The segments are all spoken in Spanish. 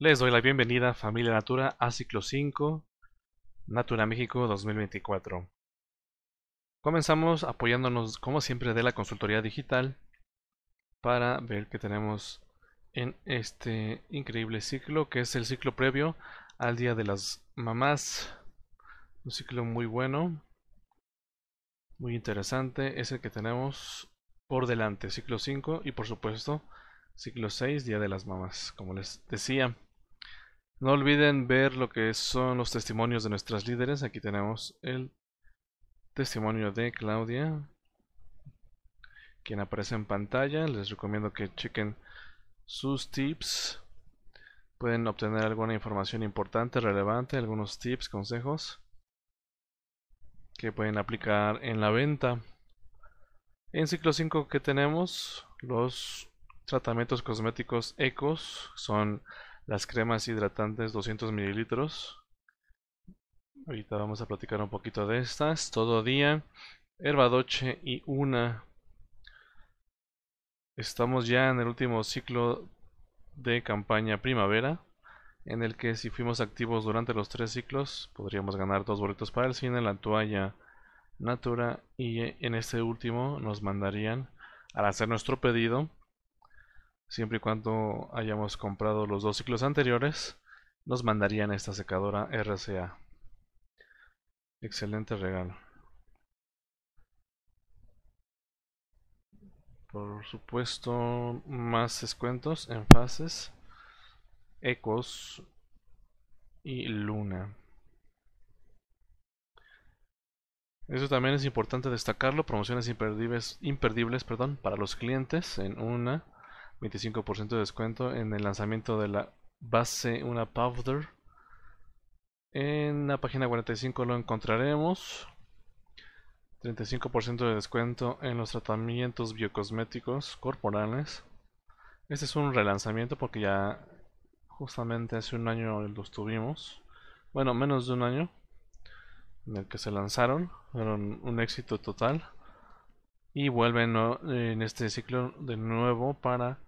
Les doy la bienvenida familia Natura a ciclo 5 Natura México 2024. Comenzamos apoyándonos como siempre de la consultoría digital para ver qué tenemos en este increíble ciclo que es el ciclo previo al Día de las Mamás. Un ciclo muy bueno, muy interesante, es el que tenemos por delante, ciclo 5 y por supuesto ciclo 6, Día de las Mamás, como les decía. No olviden ver lo que son los testimonios de nuestras líderes. Aquí tenemos el testimonio de Claudia, quien aparece en pantalla. Les recomiendo que chequen sus tips. Pueden obtener alguna información importante, relevante, algunos tips, consejos que pueden aplicar en la venta. En ciclo 5 que tenemos los tratamientos cosméticos ecos son las cremas hidratantes 200 mililitros. Ahorita vamos a platicar un poquito de estas. Todo día, Herbadoche y una. Estamos ya en el último ciclo de campaña primavera, en el que si fuimos activos durante los tres ciclos, podríamos ganar dos boletos para el cine, la toalla Natura y en este último nos mandarían, al hacer nuestro pedido, Siempre y cuando hayamos comprado los dos ciclos anteriores, nos mandarían esta secadora RCA. Excelente regalo. Por supuesto, más descuentos en fases, ecos y luna. Eso también es importante destacarlo, promociones imperdibles, imperdibles perdón, para los clientes en una 25% de descuento en el lanzamiento de la base Una Powder. En la página 45 lo encontraremos. 35% de descuento en los tratamientos biocosméticos corporales. Este es un relanzamiento porque ya justamente hace un año los tuvimos. Bueno, menos de un año en el que se lanzaron. Fueron un éxito total. Y vuelven en este ciclo de nuevo para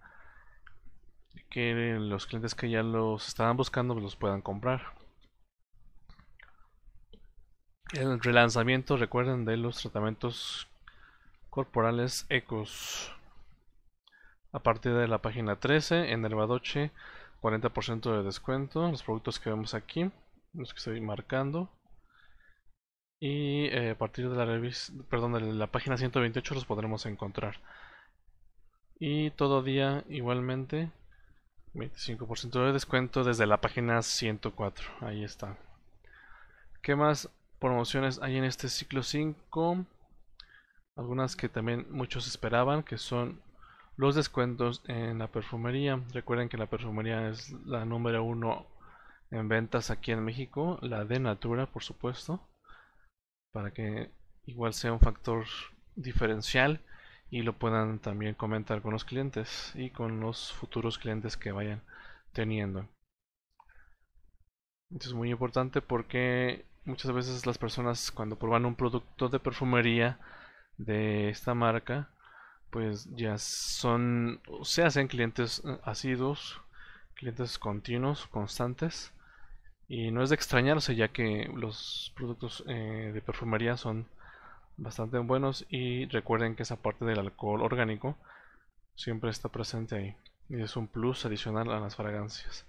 que los clientes que ya los estaban buscando pues, los puedan comprar. El relanzamiento, recuerden, de los tratamientos corporales ecos. A partir de la página 13, en el Badoche, 40% de descuento. Los productos que vemos aquí, los que estoy marcando. Y eh, a partir de la, perdón, de la página 128 los podremos encontrar. Y todo día igualmente 25% de descuento desde la página 104. Ahí está. ¿Qué más promociones hay en este ciclo 5? Algunas que también muchos esperaban, que son los descuentos en la perfumería. Recuerden que la perfumería es la número uno en ventas aquí en México, la de Natura, por supuesto, para que igual sea un factor diferencial y lo puedan también comentar con los clientes y con los futuros clientes que vayan teniendo. Esto es muy importante porque muchas veces las personas cuando prueban un producto de perfumería de esta marca, pues ya son, se hacen clientes eh, asiduos, clientes continuos, constantes. Y no es de extrañarse ya que los productos eh, de perfumería son bastante buenos y recuerden que esa parte del alcohol orgánico siempre está presente ahí y es un plus adicional a las fragancias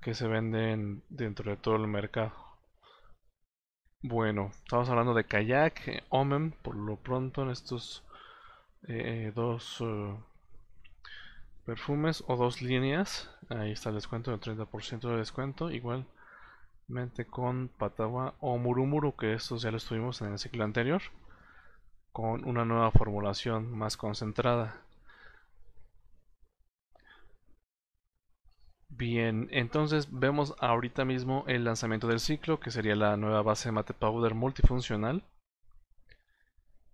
que se venden dentro de todo el mercado. Bueno, estamos hablando de kayak, eh, omen, por lo pronto en estos eh, eh, dos perfumes o dos líneas. Ahí está el descuento del 30% de descuento. Igual con Patagua o Murumuru, que esto ya lo estuvimos en el ciclo anterior, con una nueva formulación más concentrada. Bien, entonces vemos ahorita mismo el lanzamiento del ciclo, que sería la nueva base de Mate Powder multifuncional,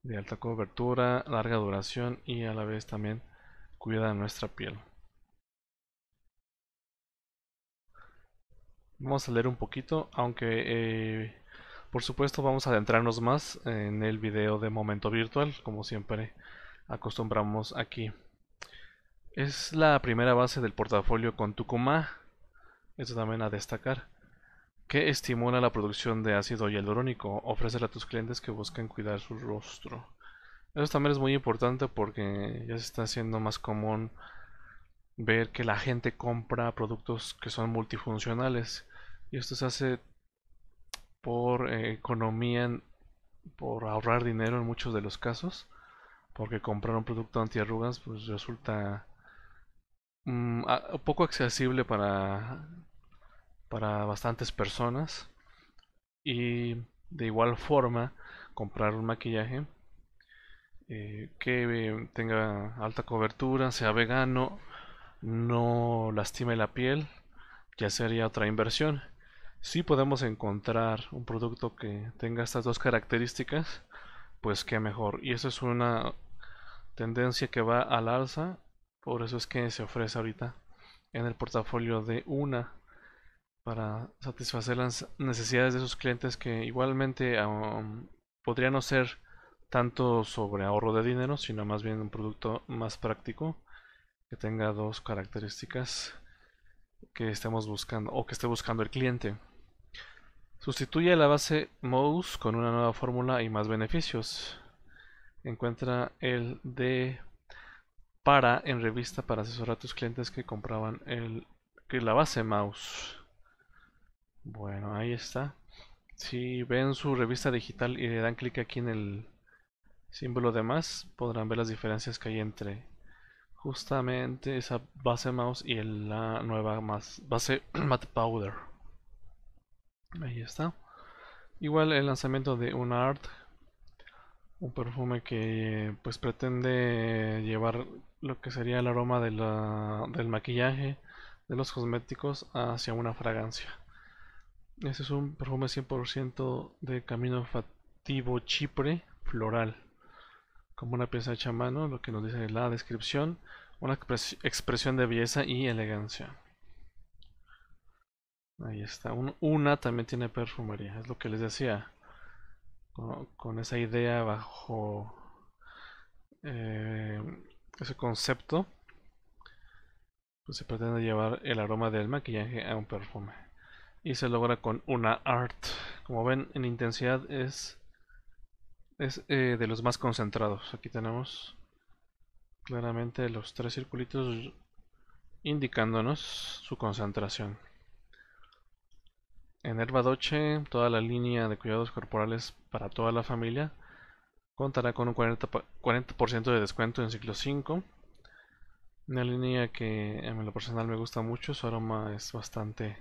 de alta cobertura, larga duración y a la vez también cuida nuestra piel. Vamos a leer un poquito, aunque eh, por supuesto vamos a adentrarnos más en el video de momento virtual, como siempre acostumbramos aquí. Es la primera base del portafolio con Tucumá, eso también a destacar, que estimula la producción de ácido hialurónico, ofrecerle a tus clientes que busquen cuidar su rostro. Eso también es muy importante porque ya se está haciendo más común ver que la gente compra productos que son multifuncionales. Y esto se hace por eh, economía, por ahorrar dinero en muchos de los casos, porque comprar un producto antiarrugas pues resulta mm, poco accesible para, para bastantes personas. Y de igual forma, comprar un maquillaje eh, que eh, tenga alta cobertura, sea vegano, no lastime la piel, ya sería otra inversión. Si podemos encontrar un producto que tenga estas dos características, pues qué mejor. Y eso es una tendencia que va al alza, por eso es que se ofrece ahorita en el portafolio de una para satisfacer las necesidades de sus clientes que igualmente podrían podría no ser tanto sobre ahorro de dinero, sino más bien un producto más práctico tenga dos características que estemos buscando o que esté buscando el cliente. Sustituye la base mouse con una nueva fórmula y más beneficios. Encuentra el de para en revista para asesorar a tus clientes que compraban el, que la base mouse. Bueno, ahí está. Si ven su revista digital y le dan clic aquí en el símbolo de más, podrán ver las diferencias que hay entre Justamente esa base mouse y la nueva base matte powder. Ahí está. Igual el lanzamiento de un art, un perfume que pues pretende llevar lo que sería el aroma del maquillaje, de los cosméticos hacia una fragancia. Este es un perfume 100% de camino fativo chipre floral como una pieza hecha a mano, lo que nos dice la descripción, una expresión de belleza y elegancia. Ahí está. una también tiene perfumería, es lo que les decía. Con, esa idea bajo eh, ese concepto, pues se pretende llevar el aroma del maquillaje a un perfume. Y se logra con una art. Como ven, en intensidad es es eh, de los más concentrados. Aquí tenemos claramente los tres circulitos indicándonos su concentración. En Doche, toda la línea de cuidados corporales para toda la familia contará con un 40%, 40 de descuento en ciclo 5. Una línea que en lo personal me gusta mucho, su aroma es bastante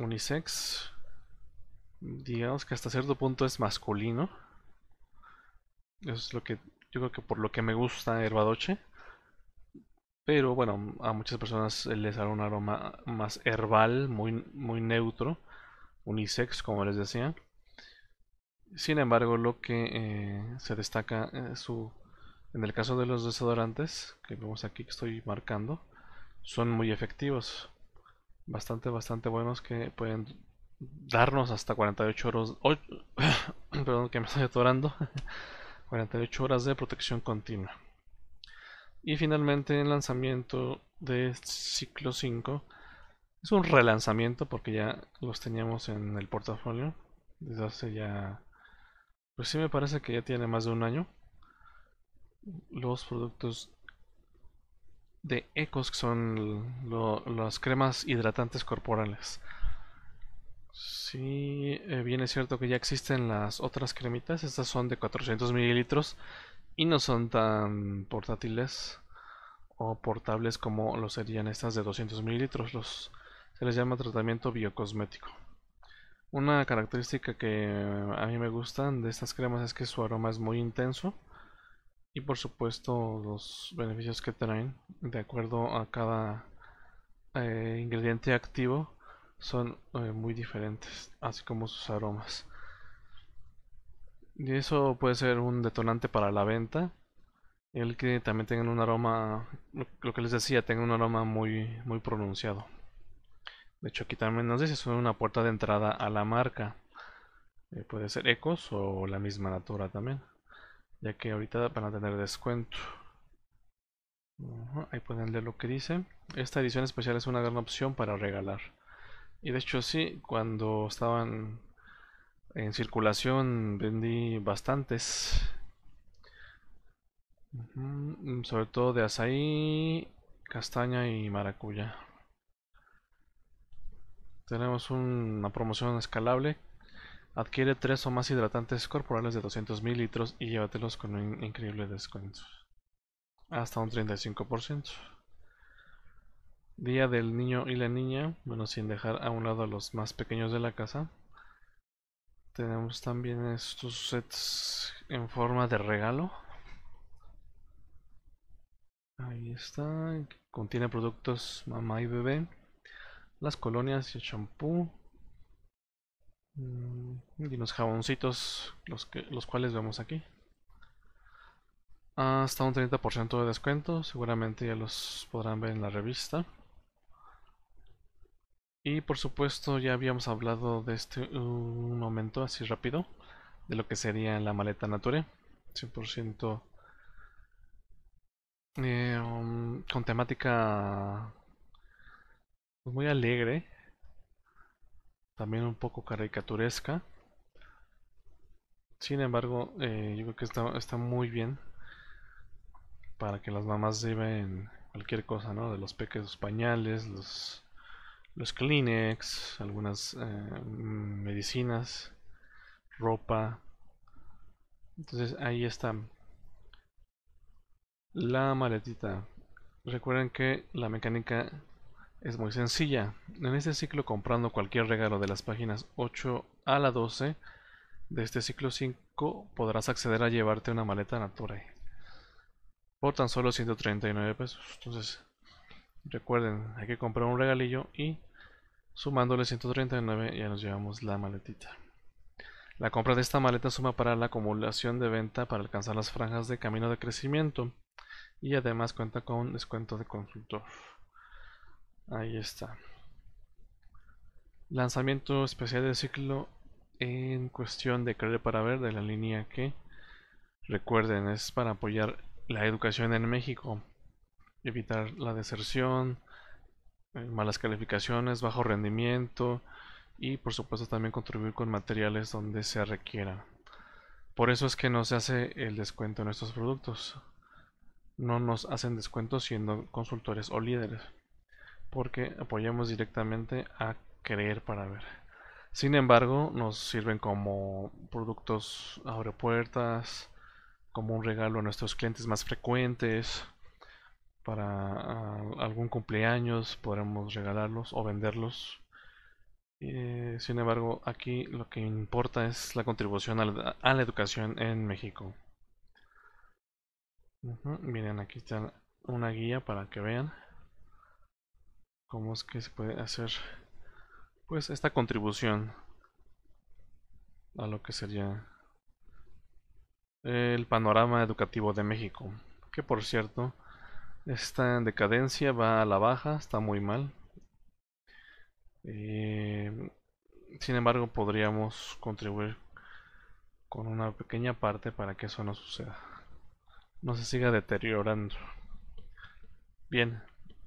unisex. Digamos que hasta cierto punto es masculino. Eso es lo que yo creo que por lo que me gusta Herbadoche. Pero bueno, a muchas personas les da un aroma más herbal, muy, muy neutro, unisex, como les decía. Sin embargo, lo que eh, se destaca eh, su, en el caso de los desodorantes, que vemos aquí que estoy marcando, son muy efectivos. Bastante, bastante buenos que pueden darnos hasta 48 horas. perdón, que me estoy atorando. 48 horas de protección continua. Y finalmente el lanzamiento de ciclo 5 es un relanzamiento porque ya los teníamos en el portafolio desde hace ya, pues sí me parece que ya tiene más de un año. Los productos de Ecos que son las cremas hidratantes corporales. Sí, eh, bien es cierto que ya existen las otras cremitas. Estas son de 400 mililitros y no son tan portátiles o portables como lo serían estas de 200 mililitros. se les llama tratamiento biocosmético. Una característica que a mí me gustan de estas cremas es que su aroma es muy intenso y por supuesto los beneficios que traen de acuerdo a cada eh, ingrediente activo son eh, muy diferentes, así como sus aromas. Y eso puede ser un detonante para la venta. El que también tengan un aroma, lo que les decía, tengan un aroma muy, muy pronunciado. De hecho, aquí también nos dice, es una puerta de entrada a la marca. Eh, puede ser Ecos o la misma Natura también. Ya que ahorita van a tener descuento. ahí pueden leer lo que dice. Esta edición especial es una gran opción para regalar. Y de hecho sí, cuando estaban en circulación vendí bastantes. Sobre todo de azaí, castaña y maracuya. Tenemos una promoción escalable. Adquiere tres o más hidratantes corporales de 200 mililitros y llévatelos con un increíble descuento. Hasta un 35%. Día del niño y la niña, bueno, sin dejar a un lado a los más pequeños de la casa. Tenemos también estos sets en forma de regalo. Ahí está. Contiene productos mamá y bebé. Las colonias y el champú. Mm, y unos jaboncitos, los, que, los cuales vemos aquí. Hasta un 30% de descuento. Seguramente ya los podrán ver en la revista. Y por supuesto ya habíamos hablado de este un momento así rápido de lo que sería la maleta Nature 100% eh, um, con temática pues, muy alegre también un poco caricaturesca sin embargo eh, yo creo que está, muy bien para que las mamás lleven cualquier cosa ¿no? de los peques, los pañales, los los Kleenex, algunas eh, medicinas, ropa. Entonces ahí está la maletita. Recuerden que la mecánica es muy sencilla. En este ciclo comprando cualquier regalo de las páginas 8 a la 12 de este ciclo 5 podrás acceder a llevarte una maleta natura por tan solo 139 pesos. Entonces Recuerden, hay que comprar un regalillo y sumándole 139 ya nos llevamos la maletita. La compra de esta maleta suma para la acumulación de venta para alcanzar las franjas de camino de crecimiento y además cuenta con un descuento de consultor. Ahí está. Lanzamiento especial del ciclo en cuestión de creer para ver de la línea que recuerden es para apoyar la educación en México evitar la deserción, eh, malas calificaciones, bajo rendimiento y por supuesto también contribuir con materiales donde se requiera Por eso es que no se hace el descuento en estos productos. No nos hacen descuento siendo consultores o líderes, porque apoyamos directamente a creer para ver. Sin embargo, nos sirven como productos abre como un regalo a nuestros clientes más frecuentes, para ah, algún cumpleaños podremos regalarlos o venderlos eh, sin embargo aquí lo que importa es la contribución a la, educación en México miren aquí está una guía para que vean cómo es que se puede hacer pues esta contribución a lo que sería el panorama educativo de México que por cierto esta en decadencia, va a la baja, está muy mal. Eh, sin embargo, podríamos contribuir con una pequeña parte para que eso no suceda. No se siga deteriorando. Bien,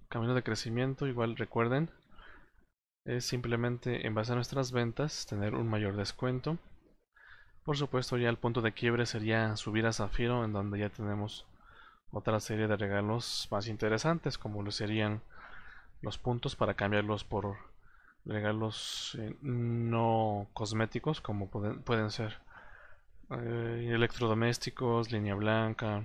camino de crecimiento, igual recuerden, es simplemente en base a nuestras ventas tener un mayor descuento. Por supuesto, ya el punto de quiebre sería subir a Zafiro, en donde ya tenemos otra serie de regalos más interesantes como lo serían los puntos para cambiarlos por regalos eh, no cosméticos como pueden, ser eh, electrodomésticos, línea blanca,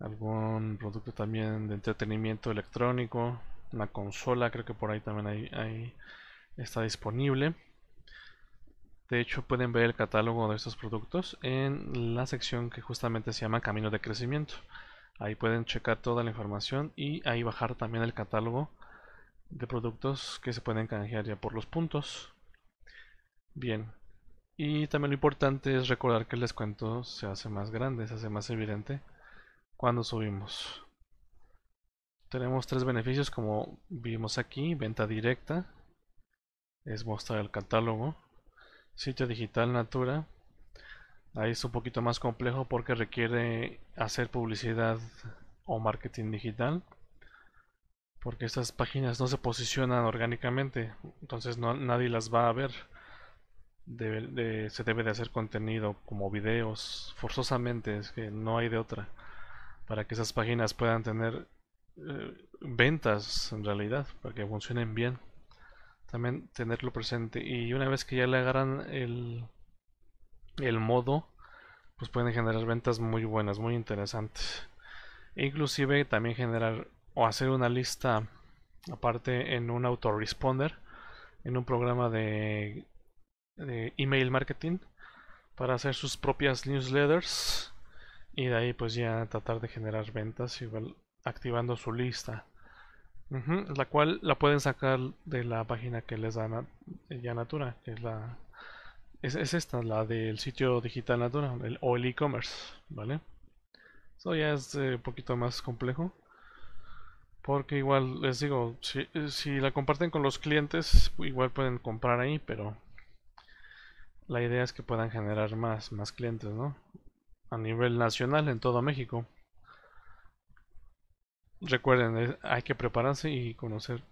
algún producto también de entretenimiento electrónico, una consola creo que por ahí también está disponible de hecho, pueden ver el catálogo de estos productos en la sección que justamente se llama Camino de Crecimiento. Ahí pueden checar toda la información y ahí bajar también el catálogo de productos que se pueden canjear ya por los puntos. Bien. Y también lo importante es recordar que el descuento se hace más grande, se hace más evidente cuando subimos. Tenemos tres beneficios como vimos aquí. Venta directa. Es mostrar el catálogo sitio digital Natura. Ahí es un poquito más complejo porque requiere hacer publicidad o marketing digital. Porque estas páginas no se posicionan orgánicamente, entonces no, nadie las va a ver. se debe de hacer contenido como videos, forzosamente, es que no hay de otra, para que esas páginas puedan tener eh, ventas en realidad, para que funcionen bien también tenerlo presente. Y una vez que ya le agarran el, modo, pues pueden generar ventas muy buenas, muy interesantes. E inclusive también generar o hacer una lista aparte en un autoresponder, en un programa de, de email marketing para hacer sus propias newsletters y de ahí pues ya tratar de generar ventas igual activando su lista la cual la pueden sacar de la página que les da eh, ya Natura, que es la es, esta, la del sitio digital Natura, el, o el e-commerce, ¿vale? Eso ya es eh, un poquito más complejo. Porque igual les digo, si, eh, si la comparten con los clientes, igual pueden comprar ahí, pero la idea es que puedan generar más, más clientes, ¿no? A nivel nacional en todo México. Recuerden, hay que prepararse y conocer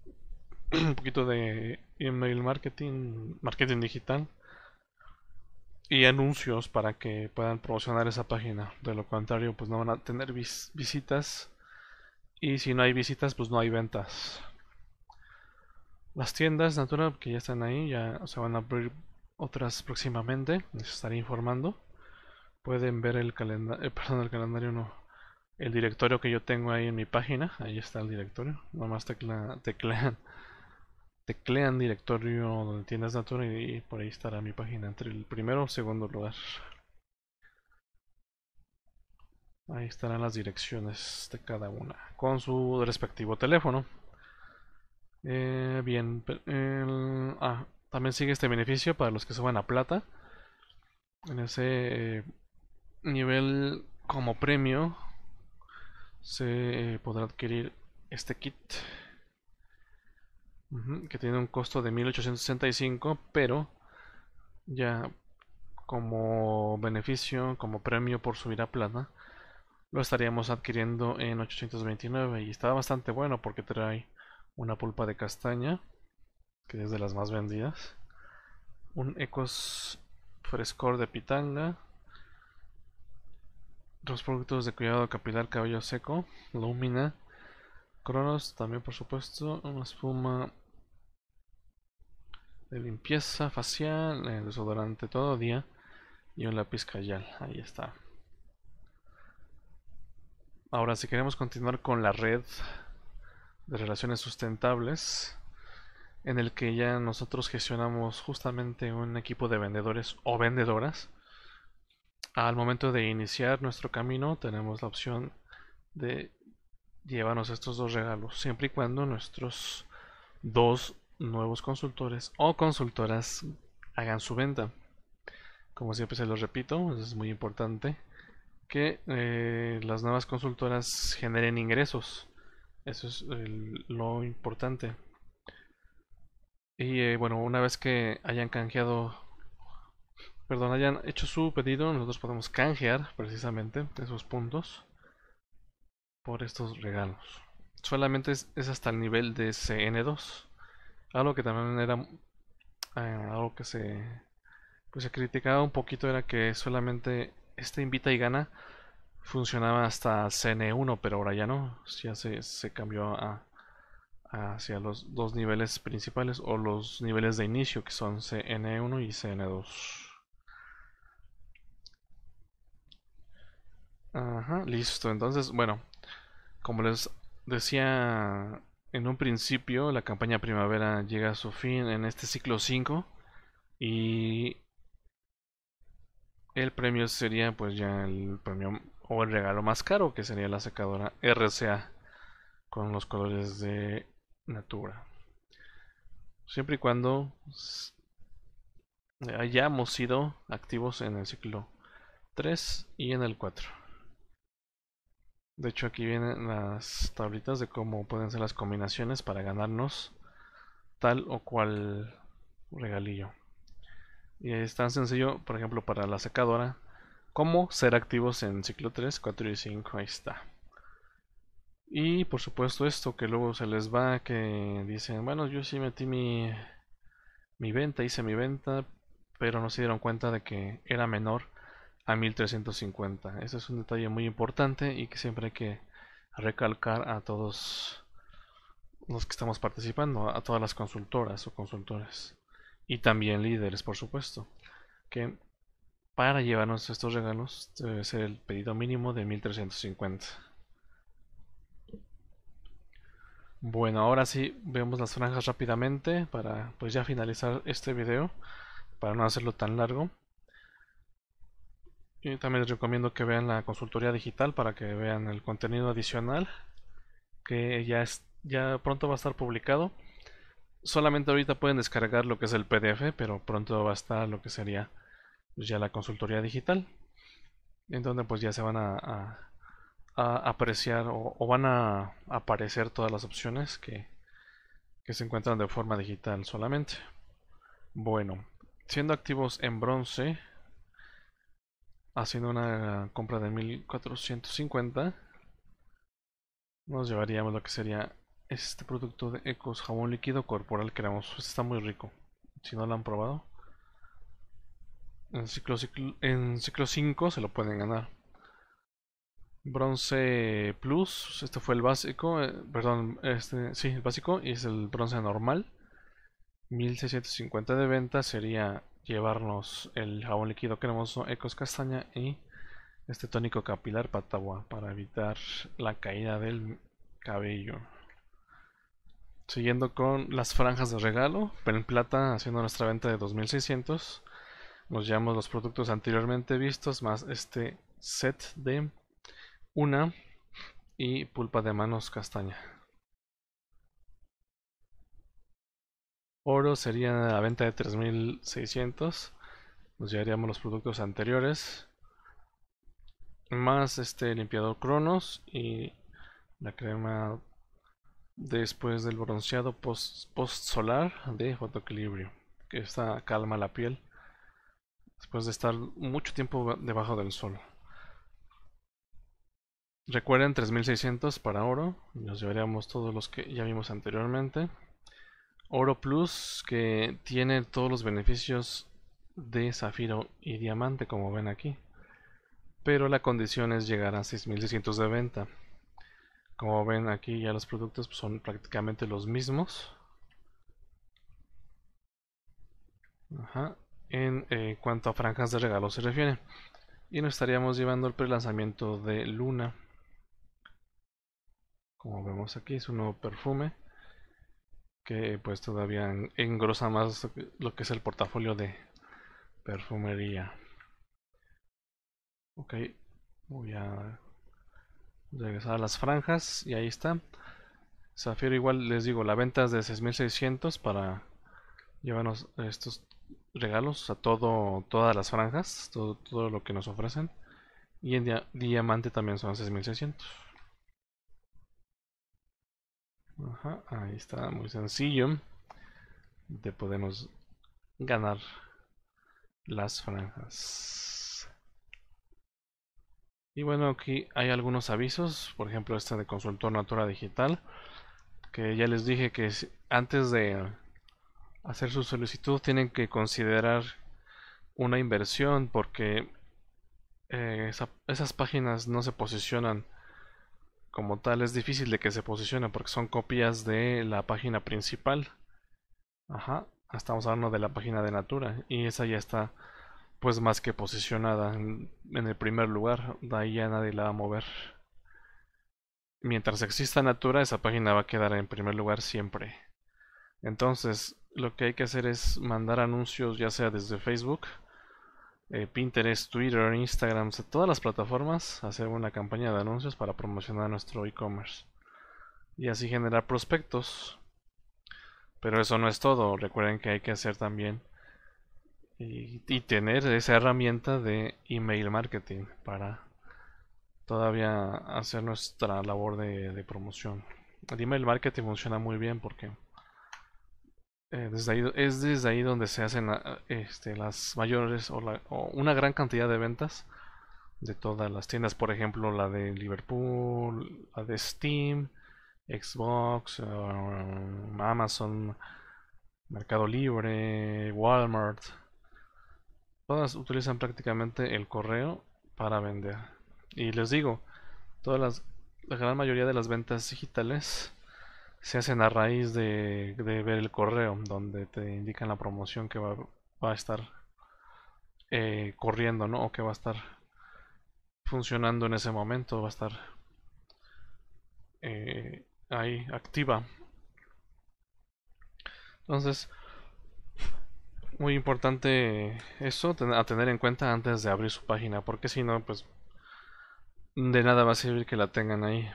un poquito de email marketing, marketing digital y anuncios para que puedan promocionar esa página. De lo contrario, pues no van a tener visitas y si no hay visitas, pues no hay ventas. Las tiendas, natural, que ya están ahí, ya se van a abrir otras próximamente, les estaré informando. Pueden ver el calendario, eh, perdón, el calendario no, el directorio que yo tengo ahí en mi página. Ahí está el directorio. Nomás tecla, teclean, teclean directorio donde tienes Natura y, por ahí estará mi página entre el primero o segundo lugar. Ahí estarán las direcciones de cada una con su respectivo teléfono. Eh, bien, ah, también sigue este beneficio para los que van a plata. En ese eh, nivel como premio se eh, podrá adquirir este kit que tiene un costo de 1865 pero ya como beneficio como premio por subir a plata lo estaríamos adquiriendo en 829 y está bastante bueno porque trae una pulpa de castaña que es de las más vendidas un ecos frescor de pitanga los productos de cuidado capilar, cabello seco, lumina, cronos también por supuesto, una espuma de limpieza facial, eh, desodorante todo día y un lápiz callal. Ahí está. Ahora, si queremos continuar con la red de relaciones sustentables, en el que ya nosotros gestionamos justamente un equipo de vendedores o vendedoras al momento de iniciar nuestro camino tenemos la opción de llevarnos estos dos regalos siempre y cuando nuestros dos nuevos consultores o consultoras hagan su venta como siempre se los repito es muy importante que eh, las nuevas consultoras generen ingresos eso es lo importante y eh, bueno una vez que hayan canjeado perdón, hayan hecho su pedido, nosotros podemos canjear precisamente esos puntos por estos regalos. Solamente es, hasta el nivel de CN2, algo que también era eh, algo que se pues se criticaba un poquito era que solamente este invita y gana funcionaba hasta CN1, pero ahora ya no, ya se, se cambió a hacia los dos niveles principales o los niveles de inicio que son CN1 y CN2. Ajá, listo. Entonces, bueno, como les decía en un principio, la campaña primavera llega a su fin en este ciclo 5 y el premio sería pues ya el premio o el regalo más caro que sería la secadora RCA con los colores de Natura. Siempre y cuando hayamos sido activos en el ciclo 3 y en el 4. De hecho aquí vienen las tablitas de cómo pueden ser las combinaciones para ganarnos tal o cual regalillo. Y es tan sencillo, por ejemplo, para la secadora, cómo ser activos en ciclo 3, 4 y 5. Ahí está. Y por supuesto esto que luego se les va, que dicen, bueno, yo sí metí mi, mi venta, hice mi venta, pero no se dieron cuenta de que era menor 1350. ese es un detalle muy importante y que siempre hay que recalcar a todos los que estamos participando, a todas las consultoras o consultores y también líderes, por supuesto, que para llevarnos estos regalos debe ser el pedido mínimo de 1350. Bueno, ahora sí vemos las franjas rápidamente para pues ya finalizar este video para no hacerlo tan largo. Y también les recomiendo que vean la consultoría digital para que vean el contenido adicional que ya, ya pronto va a estar publicado. Solamente ahorita pueden descargar lo que es el PDF, pero pronto va a estar lo que sería pues, ya la consultoría digital. En donde pues ya se van a, apreciar o, van a aparecer todas las opciones que, que se encuentran de forma digital solamente. Bueno, siendo activos en bronce, haciendo una compra de 1450 nos llevaríamos lo que sería este producto de Ecos jabón líquido corporal que pues, Está muy rico. Si no lo han probado, en ciclo, 5 se lo pueden ganar. Bronce Plus, este fue el básico, eh, perdón, este, sí, el básico y es el bronce normal. 1650 de venta sería llevarnos el jabón líquido cremoso Ecos Castaña y este tónico capilar patagua para evitar la caída del cabello. Siguiendo con las franjas de regalo, en plata haciendo nuestra venta de 2600, nos llevamos los productos anteriormente vistos más este set de una y pulpa de manos castaña. Oro sería la venta de 3600. Nos llevaríamos los productos anteriores. Más este limpiador Cronos y la crema después del bronceado post, solar de fotoequilibrio que esta calma la piel después de estar mucho tiempo debajo del sol recuerden 3600 para oro nos llevaríamos todos los que ya vimos anteriormente Oro Plus que tiene todos los beneficios de Zafiro y Diamante como ven aquí. Pero la condición es llegar a 6600 de venta. Como ven aquí ya los productos son prácticamente los mismos. En eh, cuanto a franjas de regalo se refiere. Y nos estaríamos llevando el prelanzamiento de Luna. Como vemos aquí es un nuevo perfume que pues todavía engrosa más lo que es el portafolio de perfumería ok voy a regresar a las franjas y ahí está Zafiro igual les digo la venta es de 6600 para llevarnos estos regalos a todo todas las franjas todo, todo lo que nos ofrecen y en diamante también son 6600 ahí está, muy sencillo. Te podemos ganar las franjas. Y bueno, aquí hay algunos avisos, por ejemplo este de consultor natura digital, que ya les dije que antes de hacer su solicitud tienen que considerar una inversión porque eh, esas páginas no se posicionan como tal es difícil de que se posicione porque son copias de la página principal. Ajá, estamos hablando de la página de Natura y esa ya está pues más que posicionada en, el primer lugar, de ahí ya nadie la va a mover. Mientras exista Natura, esa página va a quedar en primer lugar siempre. Entonces, lo que hay que hacer es mandar anuncios ya sea desde Facebook eh, Pinterest, Twitter, Instagram, todas las plataformas, hacer una campaña de anuncios para promocionar nuestro e-commerce y así generar prospectos. Pero eso no es todo, recuerden que hay que hacer también y, tener esa herramienta de email marketing para todavía hacer nuestra labor de, de promoción. El email marketing funciona muy bien porque eh, es desde ahí donde se hacen este, las mayores o, una gran cantidad de ventas de todas las tiendas, por ejemplo la de Liverpool, la de Steam, Xbox, um, Amazon, Mercado Libre, Walmart. Todas utilizan prácticamente el correo para vender. Y les digo, todas las, la gran mayoría de las ventas digitales se hacen a raíz de, ver el correo donde te indican la promoción que va, a estar eh, corriendo, ¿no? O que va a estar funcionando en ese momento, va a estar eh, ahí activa. Entonces, muy importante eso a tener en cuenta antes de abrir su página, porque si no, pues de nada va a servir que la tengan ahí.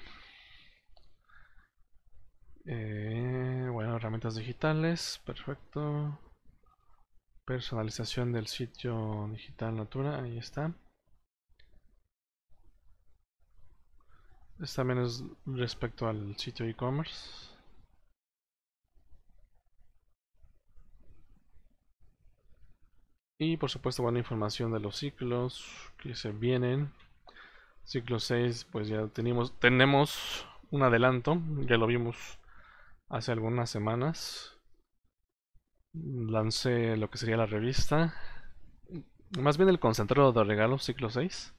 Eh, bueno, herramientas digitales, perfecto. Personalización del sitio digital Natura, ahí está. Esta también es respecto al sitio e-commerce. Y por supuesto, buena información de los ciclos que se vienen. Ciclo 6, pues ya tenemos, tenemos un adelanto, ya lo vimos hace algunas semanas mm, lancé lo que sería la revista, mm, más bien el concentrado de regalos ciclo 6.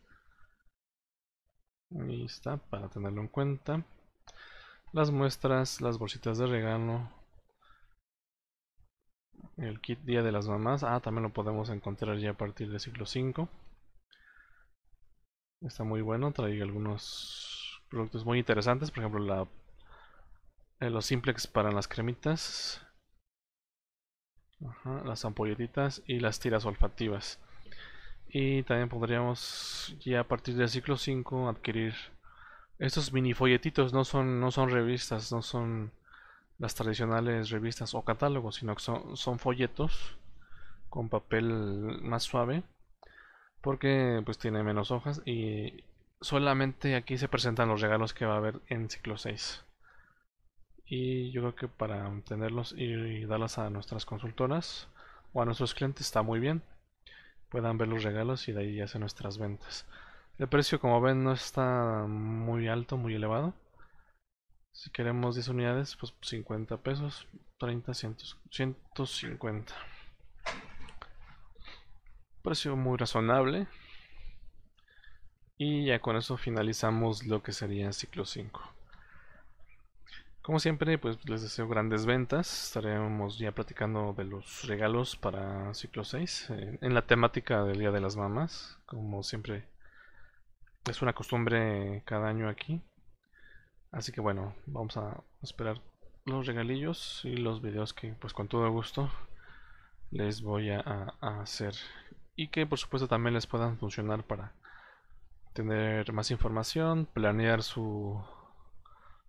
Ahí está, para tenerlo en cuenta. Las muestras, las bolsitas de regalo, el kit Día de las Mamás. Ah, también lo podemos encontrar ya a partir de ciclo 5. Está muy bueno, trae algunos productos muy interesantes, por ejemplo la eh, los simplex para las cremitas. las ampolletitas y las tiras olfativas. Y también podríamos ya a partir del ciclo 5 adquirir estos mini folletitos, no son, no son revistas, no son las tradicionales revistas o catálogos, sino que son, son folletos con papel más suave porque pues tiene menos hojas y solamente aquí se presentan los regalos que va a haber en ciclo 6 y yo creo que para tenerlos y, darlas a nuestras consultoras o a nuestros clientes está muy bien puedan ver los regalos y de ahí ya se nuestras ventas el precio como ven no está muy alto muy elevado si queremos 10 unidades pues 50 pesos 30 150 precio muy razonable y ya con eso finalizamos lo que sería ciclo 5 como siempre, pues les deseo grandes ventas. Estaremos ya platicando de los regalos para ciclo 6 eh, en la temática del Día de las Mamás. Como siempre, es una costumbre cada año aquí. Así que bueno, vamos a esperar los regalillos y los videos que pues con todo gusto les voy a hacer. Y que por supuesto también les puedan funcionar para tener más información, planear su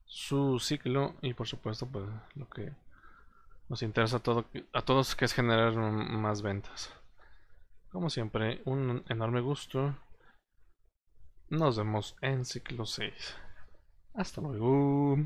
su ciclo y por supuesto pues lo que nos interesa a, todo, a todos que es generar más ventas. Como siempre, un enorme gusto. Nos vemos en ciclo 6. Hasta luego.